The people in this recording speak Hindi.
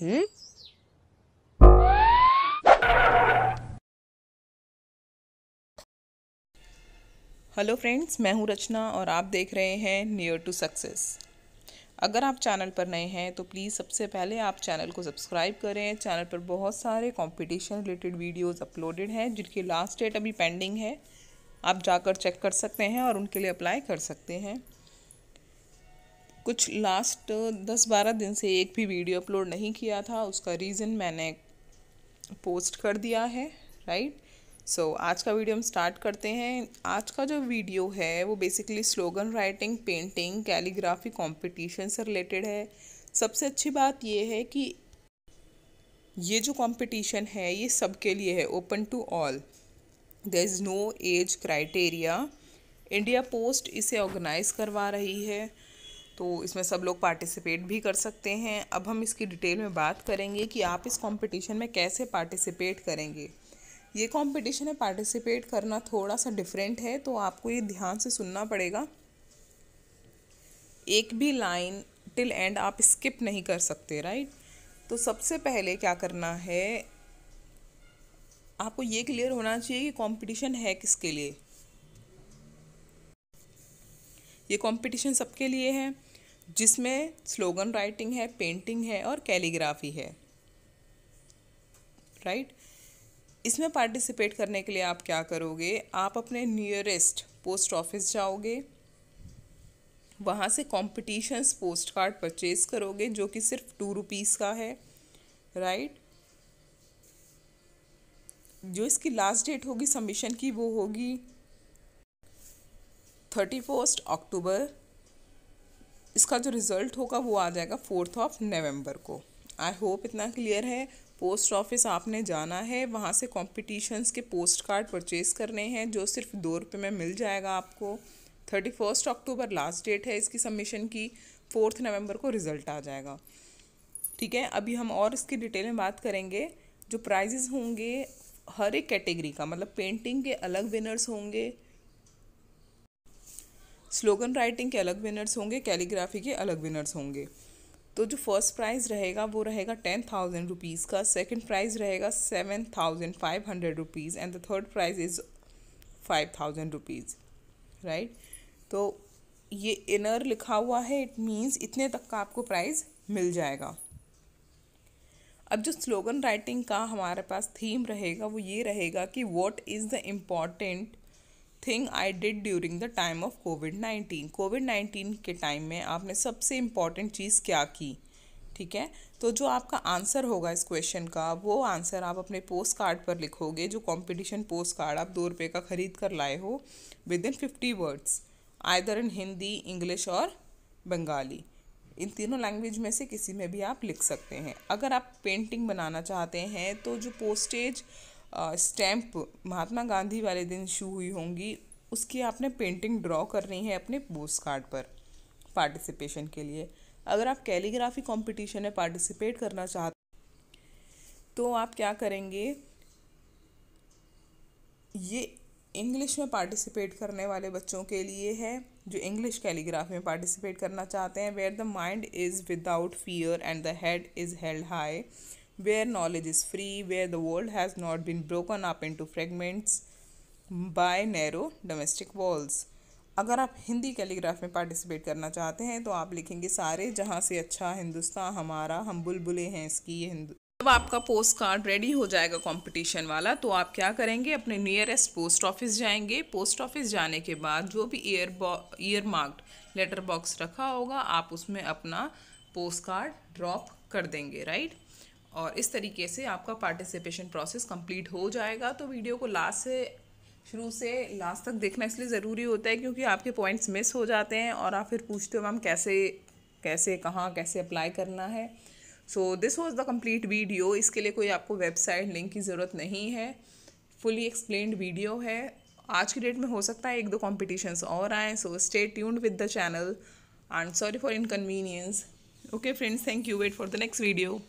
हम्म हेलो फ्रेंड्स मैं हूं रचना और आप देख रहे हैं नियर टू सक्सेस अगर आप चैनल पर नए हैं तो प्लीज़ सबसे पहले आप चैनल को सब्सक्राइब करें चैनल पर बहुत सारे कंपटीशन रिलेटेड वीडियोस अपलोडेड हैं जिनकी लास्ट डेट अभी पेंडिंग है आप जाकर चेक कर सकते हैं और उनके लिए अप्लाई कर सकते हैं कुछ लास्ट दस बारह दिन से एक भी वीडियो अपलोड नहीं किया था उसका रीज़न मैंने पोस्ट कर दिया है राइट सो so, आज का वीडियो हम स्टार्ट करते हैं आज का जो वीडियो है वो basically slogan writing painting calligraphy competition से रिलेटेड है सबसे अच्छी बात ये है कि ये जो कंपटीशन है ये सबके लिए है open to all there is no age criteria India post इसे ऑर्गेनाइज करवा रही है तो इसमें सब लोग पार्टिसिपेट भी कर सकते हैं अब हम इसकी डिटेल में बात करेंगे कि आप इस कंपटीशन में कैसे पार्टिसिपेट करेंगे ये कंपटीशन में पार्टिसिपेट करना थोड़ा सा डिफरेंट है तो आपको ये ध्यान से सुनना पड़ेगा एक भी लाइन टिल एंड आप स्किप नहीं कर सकते राइट तो सबसे पहले क्या करना है आपको ये क्लियर होना चाहिए कि कंपटीशन है किसके लिए ये कंपटीशन सबके लिए है जिसमें स्लोगन राइटिंग है पेंटिंग है और कैलीग्राफी है राइट इसमें पार्टिसिपेट करने के लिए आप क्या करोगे आप अपने नियरेस्ट पोस्ट ऑफिस जाओगे वहाँ से कॉम्पिटिशन्स पोस्ट कार्ड परचेज करोगे जो कि सिर्फ टू रुपीज़ का है राइट जो इसकी लास्ट डेट होगी सबमिशन की वो होगी थर्टी फर्स्ट अक्टूबर इसका जो रिज़ल्ट होगा वो आ जाएगा फोर्थ ऑफ नवंबर को आई होप इतना क्लियर है पोस्ट ऑफिस आपने जाना है वहाँ से कॉम्पिटिशन्स के पोस्ट कार्ड परचेज़ करने हैं जो सिर्फ दो रुपये में मिल जाएगा आपको thirty first October last date है इसकी सबमिशन की फोर्थ नवंबर को रिज़ल्ट आ जाएगा ठीक है अभी हम और इसकी डिटेल में बात करेंगे जो प्राइजेज़ होंगे हर एक कैटेगरी का मतलब पेंटिंग के अलग विनर्स होंगे स्लोगन राइटिंग के अलग विनर्स होंगे कैलीग्राफी के अलग विनर्स होंगे तो जो फर्स्ट प्राइज़ रहेगा वो रहेगा टेन थाउजेंड रुपीज़ का सेकेंड प्राइज़ रहेगा seven thousand five hundred rupees and the third prize is five thousand rupees right तो ये इनर लिखा हुआ है इट मीन्स इतने तक का आपको प्राइज़ मिल जाएगा अब जो स्लोगन राइटिंग का हमारे पास थीम रहेगा वो ये रहेगा कि what is the important thing I did during the time of Covid nineteen Covid nineteen के टाइम में आपने सबसे इम्पॉर्टेंट चीज़ क्या की ठीक है तो जो आपका आंसर होगा इस क्वेश्चन का वो आंसर आप अपने पोस्ट कार्ड पर लिखोगे जो कंपटीशन पोस्ट कार्ड आप दो रुपये का ख़रीद कर लाए हो within fifty words either in Hindi English और बंगाली इन तीनों लैंग्वेज में से किसी में भी आप लिख सकते हैं अगर आप पेंटिंग बनाना चाहते हैं तो जो पोस्टेज स्टैम्प महात्मा गांधी वाले दिन शू हुई होंगी उसकी आपने पेंटिंग ड्रॉ करनी है अपने पोस्ट कार्ड पर पार्टिसिपेशन के लिए अगर आप कैलीग्राफी कंपटीशन में पार्टिसिपेट करना चाहते तो आप क्या करेंगे ये इंग्लिश में पार्टिसिपेट करने वाले बच्चों के लिए है जो इंग्लिश कैलीग्राफी में पार्टिसिपेट करना चाहते हैं where the mind is without fear and the head is held high where knowledge is free, where the world has not been broken up into fragments by narrow domestic walls. अगर आप हिंदी कैलीग्राफ में पार्टिसिपेट करना चाहते हैं तो आप लिखेंगे सारे जहाँ से अच्छा हिंदुस्तान हमारा हम बुलबुले हैं इसकी ये हिंदू जब आपका पोस्ट कार्ड रेडी हो जाएगा कंपटीशन वाला तो आप क्या करेंगे अपने नियरेस्ट पोस्ट ऑफिस जाएंगे पोस्ट ऑफिस जाने के बाद जो भी ear earmarked letter box रखा होगा आप उसमें अपना पोस्ट कार्ड ड्रॉप कर देंगे राइट और इस तरीके से आपका पार्टिसिपेशन प्रोसेस कंप्लीट हो जाएगा तो वीडियो को लास्ट से शुरू से लास्ट तक देखना इसलिए ज़रूरी होता है क्योंकि आपके पॉइंट्स मिस हो जाते हैं और आप फिर पूछते हो मैम कैसे कैसे कहाँ कैसे अप्लाई करना है so this was the complete video इसके लिए कोई आपको वेबसाइट लिंक की ज़रूरत नहीं है फुली एक्सप्लेन्ड वीडियो है आज की डेट में हो सकता है एक दो कॉम्पिटिशन्स और आएँ so stay tuned with the channel I am sorry for inconvenience okay friends thank you wait for the next video